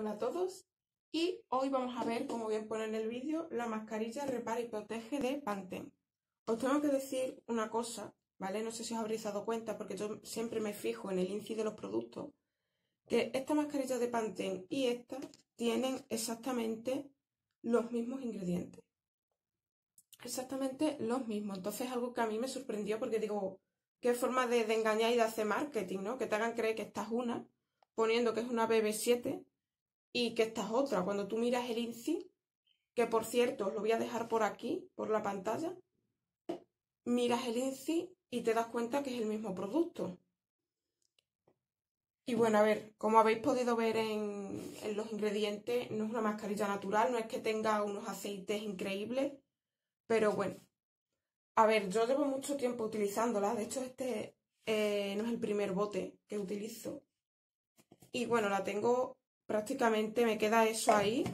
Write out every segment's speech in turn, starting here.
Hola a todos y hoy vamos a ver, como bien pone en el vídeo, la mascarilla Repara y Protege de Pantene. Os tengo que decir una cosa, ¿vale? No sé si os habréis dado cuenta porque yo siempre me fijo en el índice de los productos, que esta mascarilla de Pantene y esta tienen exactamente los mismos ingredientes. Exactamente los mismos. Entonces algo que a mí me sorprendió porque digo, qué forma de, engañar y de hacer marketing, ¿no? Que te hagan creer que esta una, poniendo que es una BB7 y que esta es otra. Cuando tú miras el INSI, que por cierto os lo voy a dejar por aquí, por la pantalla, miras el INSI y te das cuenta que es el mismo producto. Y bueno, a ver, como habéis podido ver en, los ingredientes, no es una mascarilla natural, no es que tenga unos aceites increíbles, pero bueno. A ver, yo llevo mucho tiempo utilizándola, de hecho este eh, no es el primer bote que utilizo. Y bueno, la tengo prácticamente me queda eso ahí.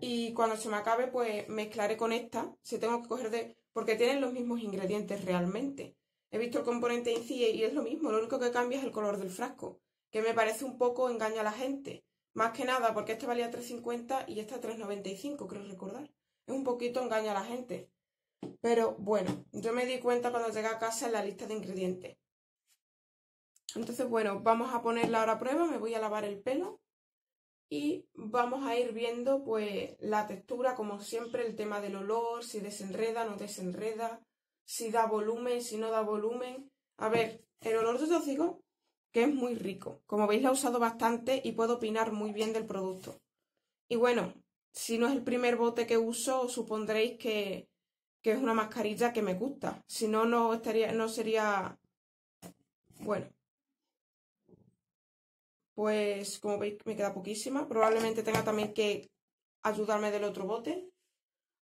Y cuando se me acabe, pues mezclaré con esta. Si tengo que coger de... porque tienen los mismos ingredientes realmente. He visto el componente INCIE y es lo mismo, lo único que cambia es el color del frasco, que me parece un poco engaño a la gente. Más que nada porque este valía 3,50 y esta 3,95, creo recordar. Es un poquito engaño a la gente. Pero bueno, yo me di cuenta cuando llegué a casa en la lista de ingredientes. Entonces, bueno, vamos a ponerla ahora a prueba. Me voy a lavar el pelo y vamos a ir viendo pues la textura, como siempre, el tema del olor, si desenreda, no desenreda, si da volumen, si no da volumen. A ver, el olor de tóxico, que es muy rico. Como veis, la he usado bastante y puedo opinar muy bien del producto. Y bueno, si no es el primer bote que uso, supondréis que, que es una mascarilla que me gusta. Si no, no, estaría, no sería... Bueno, pues como veis me queda poquísima. Probablemente tenga también que ayudarme del otro bote.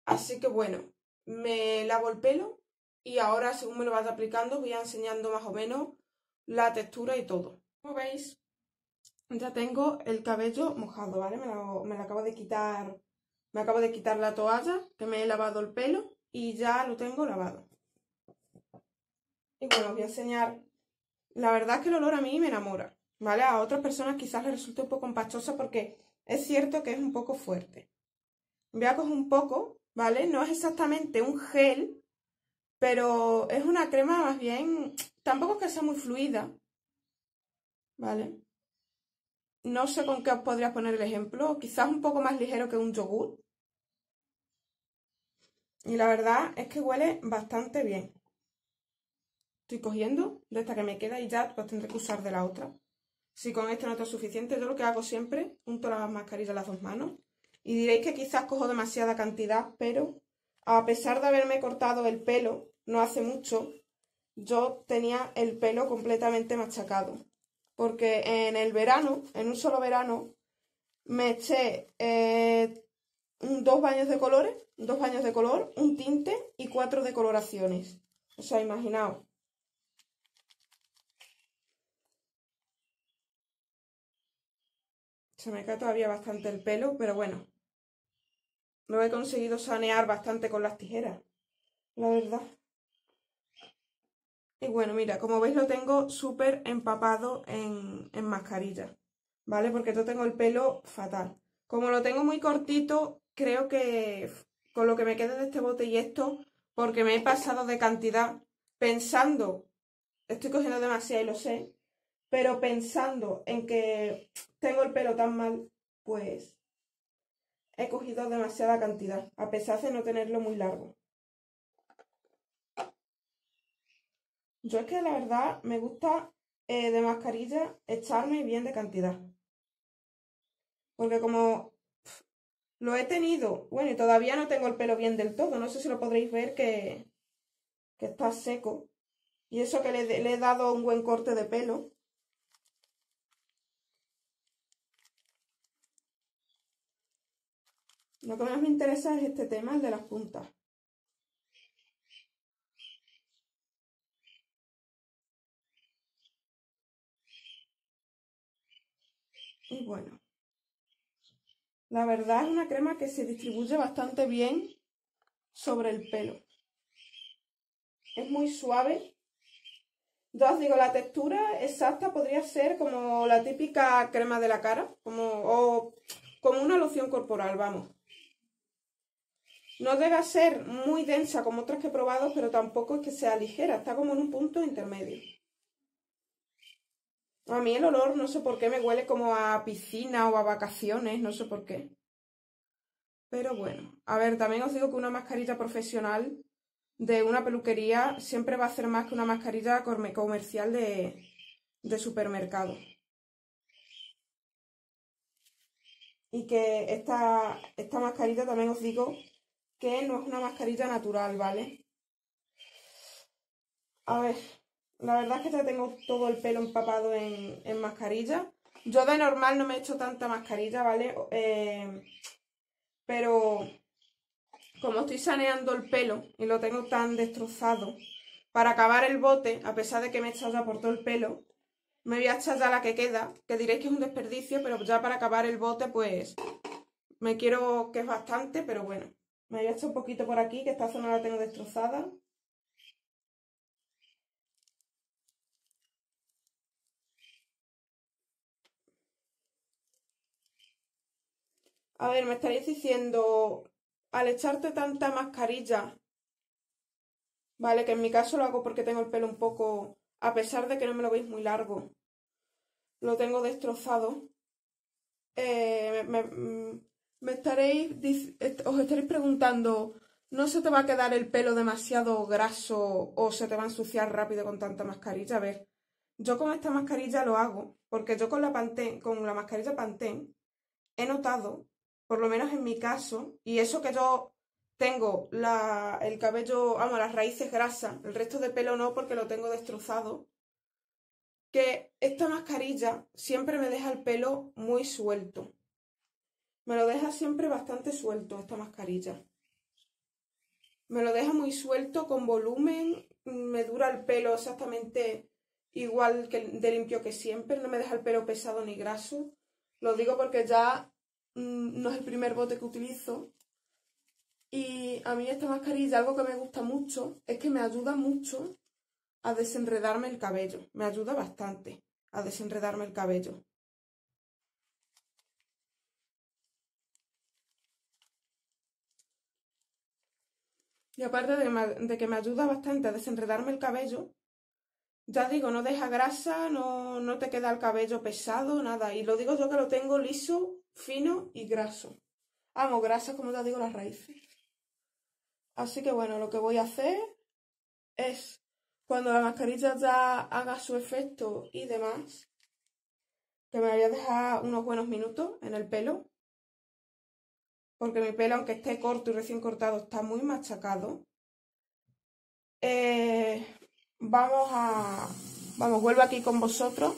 Así que bueno, me lavo el pelo y ahora según me lo vas aplicando voy enseñando más o menos la textura y todo. Como veis, ya tengo el cabello mojado, ¿vale? Me lo, me lo acabo de quitar, me acabo de quitar la toalla que me he lavado el pelo y ya lo tengo lavado. Y bueno, os voy a enseñar, la verdad es que el olor a mí me enamora. ¿vale? A otras personas quizás les resulte un poco empachosa porque es cierto que es un poco fuerte. Voy a coger un poco, ¿vale? No es exactamente un gel, pero es una crema más bien, tampoco es que sea muy fluida, ¿vale? No sé con qué os podría poner el ejemplo, quizás un poco más ligero que un yogur. Y la verdad es que huele bastante bien. Estoy cogiendo de esta que me queda y ya pues tendré que usar de la otra. Si con esto no es suficiente, yo lo que hago siempre, junto las mascarillas las dos manos. Y diréis que quizás cojo demasiada cantidad, pero a pesar de haberme cortado el pelo no hace mucho, yo tenía el pelo completamente machacado. Porque en el verano, en un solo verano, me eché eh, dos baños de colores, dos baños de color, un tinte y cuatro coloraciones. O sea, imaginaos, Se me cae todavía bastante el pelo, pero bueno. Lo he conseguido sanear bastante con las tijeras. La verdad. Y bueno, mira, como veis lo tengo súper empapado en, en mascarilla. ¿Vale? Porque yo tengo el pelo fatal. Como lo tengo muy cortito, creo que con lo que me quede de este bote y esto, porque me he pasado de cantidad pensando, estoy cogiendo demasiado y lo sé, pero pensando en que tengo el pelo tan mal, pues he cogido demasiada cantidad, a pesar de no tenerlo muy largo. Yo es que la verdad me gusta eh, de mascarilla echarme bien de cantidad. Porque como lo he tenido, bueno, y todavía no tengo el pelo bien del todo, no sé si lo podréis ver que, está seco. Y eso que le he dado un buen corte de pelo. Lo que más me interesa es este tema, el de las puntas. Y bueno, la verdad es una crema que se distribuye bastante bien sobre el pelo. Es muy suave. Dos, digo, la textura exacta podría ser como la típica crema de la cara, como, o como una loción corporal, vamos. No debe ser muy densa como otras que he probado, pero tampoco es que sea ligera, está como en un punto intermedio. A mí el olor, no sé por qué, me huele como a piscina o a vacaciones, no sé por qué. Pero bueno, a ver, también os digo que una mascarita profesional de una peluquería siempre va a hacer más que una mascarita comercial de, de supermercado. Y que esta mascarita también os digo que no es una mascarilla natural, ¿vale? A ver, la verdad es que ya tengo todo el pelo empapado en, mascarilla. Yo de normal no me he hecho tanta mascarilla, ¿vale? Eh, pero como estoy saneando el pelo y lo tengo tan destrozado, para acabar el bote, a pesar de que me he echado ya por todo el pelo, me voy a echar ya la que queda, que diréis que es un desperdicio, pero ya para acabar el bote, pues me quiero que es bastante, pero bueno. Me había hecho un poquito por aquí, que esta zona la tengo destrozada. A ver, me estaréis diciendo, al echarte tanta mascarilla, vale, que en mi caso lo hago porque tengo el pelo un poco, a pesar de que no me lo veis muy largo, lo tengo destrozado. Eh, mm, me os estaréis preguntando, ¿no se te va a quedar el pelo demasiado graso o se te va a ensuciar rápido con tanta mascarilla? A ver, yo con esta mascarilla lo hago, porque yo con la, con la mascarilla Pantene he notado, por lo menos en mi caso, y eso que yo tengo el cabello, vamos, las raíces grasas, el resto de pelo no porque lo tengo destrozado, que esta mascarilla siempre me deja el pelo muy suelto. Me lo deja siempre bastante suelto esta mascarilla. Me lo deja muy suelto, con volumen. Me dura el pelo exactamente igual que de limpio que siempre. No me deja el pelo pesado ni graso. Lo digo porque ya mm, no es el primer bote que utilizo. Y a mí esta mascarilla, algo que me gusta mucho, es que me ayuda mucho a desenredarme el cabello. Me ayuda bastante a desenredarme el cabello. Y aparte de, que me ayuda bastante a desenredarme el cabello, ya digo, no deja grasa, no, no te queda el cabello pesado, nada. Y lo digo yo que lo tengo liso, fino y graso. Amo grasa, como ya digo, las raíces. Así que bueno, lo que voy a hacer es, cuando la mascarilla ya haga su efecto y demás, que me la voy a dejar unos buenos minutos en el pelo, porque mi pelo, aunque esté corto y recién cortado, está muy machacado. Eh, vamos a... Vamos, vuelvo aquí con vosotros,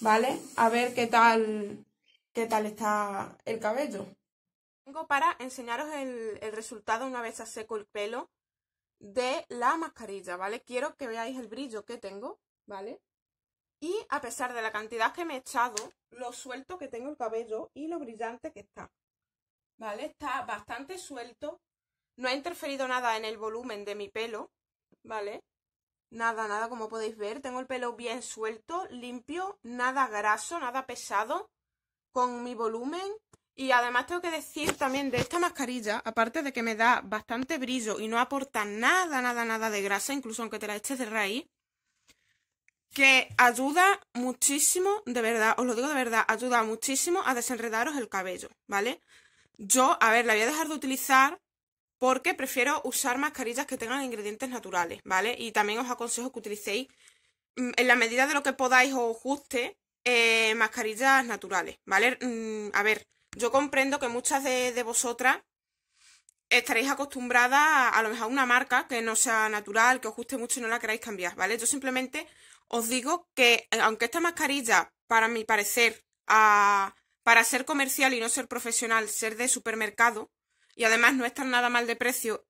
¿vale? A ver qué tal, qué tal está el cabello. Tengo para enseñaros el, resultado una vez a seco el pelo de la mascarilla, ¿vale? Quiero que veáis el brillo que tengo, ¿vale? Y a pesar de la cantidad que me he echado, lo suelto que tengo el cabello y lo brillante que está. ¿vale? Está bastante suelto, no ha interferido nada en el volumen de mi pelo, ¿vale? Nada, nada, como podéis ver, tengo el pelo bien suelto, limpio, nada graso, nada pesado, con mi volumen. Y además tengo que decir también de esta mascarilla, aparte de que me da bastante brillo y no aporta nada, nada, nada de grasa, incluso aunque te la eches de raíz, que ayuda muchísimo, de verdad, os lo digo de verdad, ayuda muchísimo a desenredaros el cabello, ¿vale? Yo, a ver, la voy a dejar de utilizar porque prefiero usar mascarillas que tengan ingredientes naturales, ¿vale? Y también os aconsejo que utilicéis, mm, en la medida de lo que podáis o os guste, eh, mascarillas naturales, ¿vale? Mm, a ver, yo comprendo que muchas de, de vosotras estaréis acostumbradas a, a, lo mejor a una marca que no sea natural, que os guste mucho y no la queráis cambiar, ¿vale? Yo simplemente os digo que, eh, aunque esta mascarilla, para mi parecer, a para ser comercial y no ser profesional, ser de supermercado y además no estar nada mal de precio,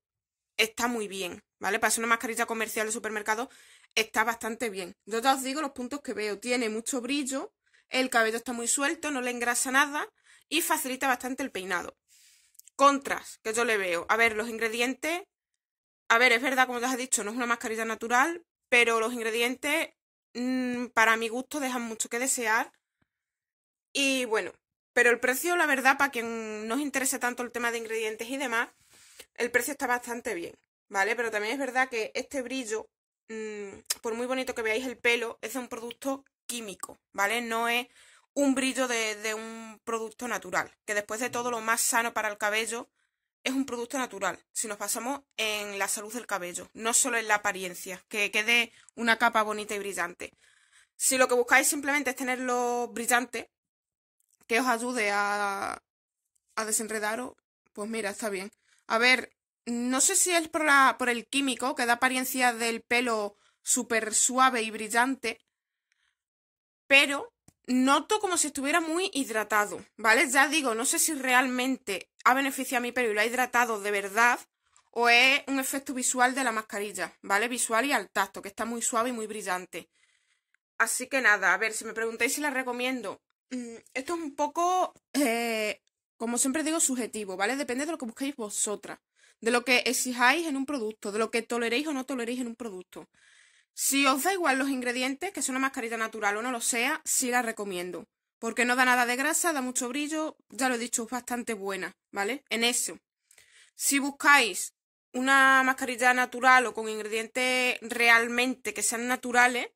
está muy bien, ¿vale? Para ser una mascarilla comercial de supermercado, está bastante bien. Yo te os digo los puntos que veo. Tiene mucho brillo, el cabello está muy suelto, no le engrasa nada y facilita bastante el peinado. Contras que yo le veo. A ver, los ingredientes. A ver, es verdad, como te has dicho, no es una mascarilla natural, pero los ingredientes, mm, para mi gusto, dejan mucho que desear. Y bueno, pero el precio, la verdad, para quien no os interese tanto el tema de ingredientes y demás, el precio está bastante bien, ¿vale? Pero también es verdad que este brillo, mm, por muy bonito que veáis el pelo, es de un producto químico, ¿vale? No es un brillo de, de un producto natural, que después de todo lo más sano para el cabello es un producto natural, si nos pasamos en la salud del cabello, no solo en la apariencia, que quede una capa bonita y brillante. Si lo que buscáis simplemente es tenerlo brillante, que os ayude a, a desenredaros, pues mira, está bien. A ver, no sé si es por, la, por el químico que da apariencia del pelo súper suave y brillante, pero noto como si estuviera muy hidratado, ¿vale? Ya digo, no sé si realmente ha beneficiado a mi pelo y lo ha hidratado de verdad o es un efecto visual de la mascarilla, ¿vale? Visual y al tacto, que está muy suave y muy brillante. Así que nada, a ver, si me preguntáis si la recomiendo, Mm, esto es un poco, eh, como siempre digo, subjetivo, ¿vale? Depende de lo que busquéis vosotras, de lo que exijáis en un producto, de lo que toleréis o no toleréis en un producto. Si os da igual los ingredientes, que sea una mascarilla natural o no lo sea, sí la recomiendo. Porque no da nada de grasa, da mucho brillo, ya lo he dicho, es bastante buena, ¿vale? En eso. Si buscáis una mascarilla natural o con ingredientes realmente que sean naturales,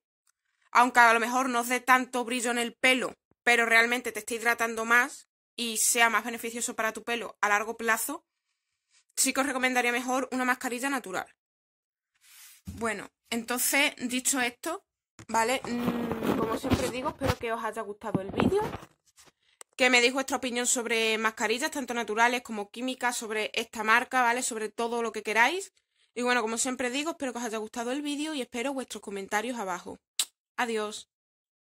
aunque a lo mejor no os dé tanto brillo en el pelo pero realmente te esté hidratando más y sea más beneficioso para tu pelo a largo plazo, sí que os recomendaría mejor una mascarilla natural. Bueno, entonces, dicho esto, ¿vale? Mm, como siempre digo, espero que os haya gustado el vídeo. Que me deis vuestra opinión sobre mascarillas, tanto naturales como químicas, sobre esta marca, ¿vale? Sobre todo lo que queráis. Y bueno, como siempre digo, espero que os haya gustado el vídeo y espero vuestros comentarios abajo. Adiós.